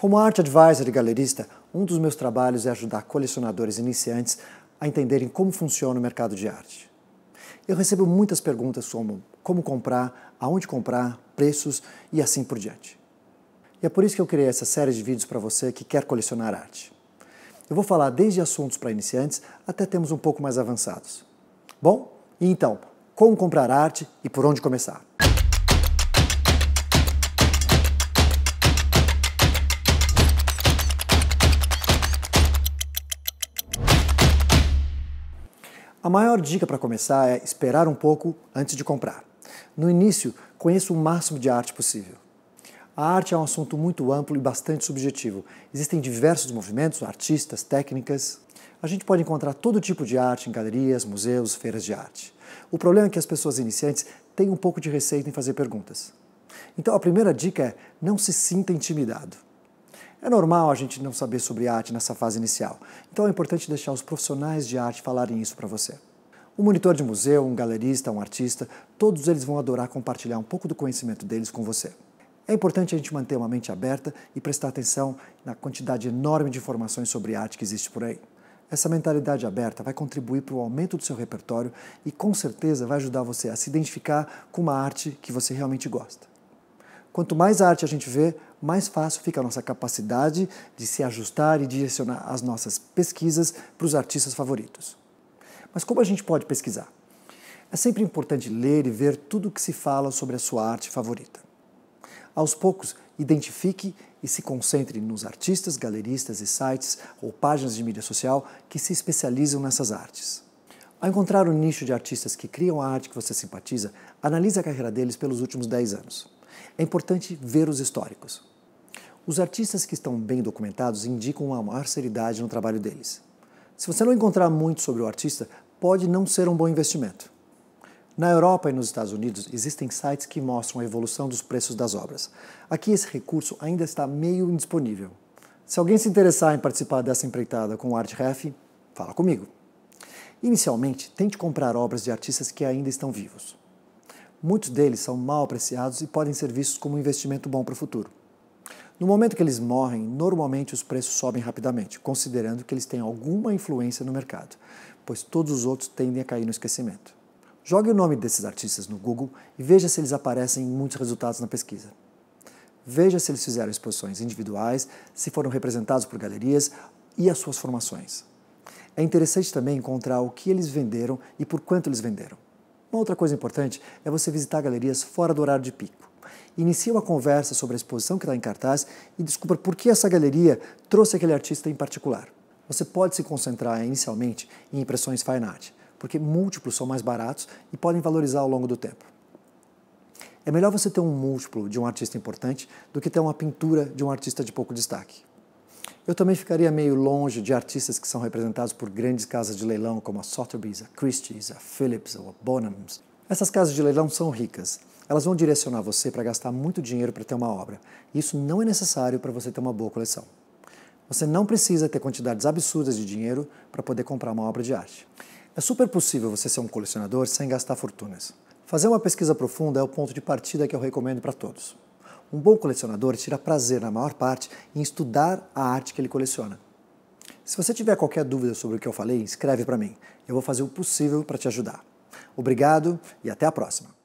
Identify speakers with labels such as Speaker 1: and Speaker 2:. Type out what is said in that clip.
Speaker 1: Como arte advisor e galerista, um dos meus trabalhos é ajudar colecionadores iniciantes a entenderem como funciona o mercado de arte. Eu recebo muitas perguntas como como comprar, aonde comprar, preços e assim por diante. E é por isso que eu criei essa série de vídeos para você que quer colecionar arte. Eu vou falar desde assuntos para iniciantes até temas um pouco mais avançados. Bom, e então, como comprar arte e por onde começar? A maior dica para começar é esperar um pouco antes de comprar. No início, conheça o máximo de arte possível. A arte é um assunto muito amplo e bastante subjetivo. Existem diversos movimentos, artistas, técnicas. A gente pode encontrar todo tipo de arte em galerias, museus, feiras de arte. O problema é que as pessoas iniciantes têm um pouco de receio em fazer perguntas. Então a primeira dica é não se sinta intimidado. É normal a gente não saber sobre arte nessa fase inicial, então é importante deixar os profissionais de arte falarem isso para você. Um monitor de museu, um galerista, um artista, todos eles vão adorar compartilhar um pouco do conhecimento deles com você. É importante a gente manter uma mente aberta e prestar atenção na quantidade enorme de informações sobre arte que existe por aí. Essa mentalidade aberta vai contribuir para o aumento do seu repertório e com certeza vai ajudar você a se identificar com uma arte que você realmente gosta. Quanto mais arte a gente vê, mais fácil fica a nossa capacidade de se ajustar e direcionar as nossas pesquisas para os artistas favoritos. Mas como a gente pode pesquisar? É sempre importante ler e ver tudo o que se fala sobre a sua arte favorita. Aos poucos, identifique e se concentre nos artistas, galeristas e sites ou páginas de mídia social que se especializam nessas artes. Ao encontrar o nicho de artistas que criam a arte que você simpatiza, analise a carreira deles pelos últimos 10 anos. É importante ver os históricos. Os artistas que estão bem documentados indicam uma maior seriedade no trabalho deles. Se você não encontrar muito sobre o artista, pode não ser um bom investimento. Na Europa e nos Estados Unidos existem sites que mostram a evolução dos preços das obras. Aqui esse recurso ainda está meio indisponível. Se alguém se interessar em participar dessa empreitada com o ArtRef, fala comigo. Inicialmente, tente comprar obras de artistas que ainda estão vivos. Muitos deles são mal apreciados e podem ser vistos como um investimento bom para o futuro. No momento que eles morrem, normalmente os preços sobem rapidamente, considerando que eles têm alguma influência no mercado, pois todos os outros tendem a cair no esquecimento. Jogue o nome desses artistas no Google e veja se eles aparecem em muitos resultados na pesquisa. Veja se eles fizeram exposições individuais, se foram representados por galerias e as suas formações. É interessante também encontrar o que eles venderam e por quanto eles venderam. Uma outra coisa importante é você visitar galerias fora do horário de pico. Inicie uma conversa sobre a exposição que está em cartaz e descubra por que essa galeria trouxe aquele artista em particular. Você pode se concentrar inicialmente em impressões fine art, porque múltiplos são mais baratos e podem valorizar ao longo do tempo. É melhor você ter um múltiplo de um artista importante do que ter uma pintura de um artista de pouco destaque. Eu também ficaria meio longe de artistas que são representados por grandes casas de leilão como a Sotheby's, a Christie's, a Phillips ou a Bonhams. Essas casas de leilão são ricas. Elas vão direcionar você para gastar muito dinheiro para ter uma obra. Isso não é necessário para você ter uma boa coleção. Você não precisa ter quantidades absurdas de dinheiro para poder comprar uma obra de arte. É super possível você ser um colecionador sem gastar fortunas. Fazer uma pesquisa profunda é o ponto de partida que eu recomendo para todos. Um bom colecionador tira prazer, na maior parte, em estudar a arte que ele coleciona. Se você tiver qualquer dúvida sobre o que eu falei, escreve para mim. Eu vou fazer o possível para te ajudar. Obrigado e até a próxima!